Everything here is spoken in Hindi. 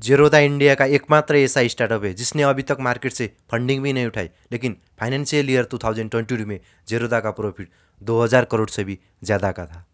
जेरोदा इंडिया का एकमात्र ऐसा स्टार्टअप है जिसने अभी तक मार्केट से फंडिंग भी नहीं उठाई लेकिन फाइनेंशियल ईयर 2022 में जेरोदा का प्रॉफिट 2000 करोड़ से भी ज़्यादा का था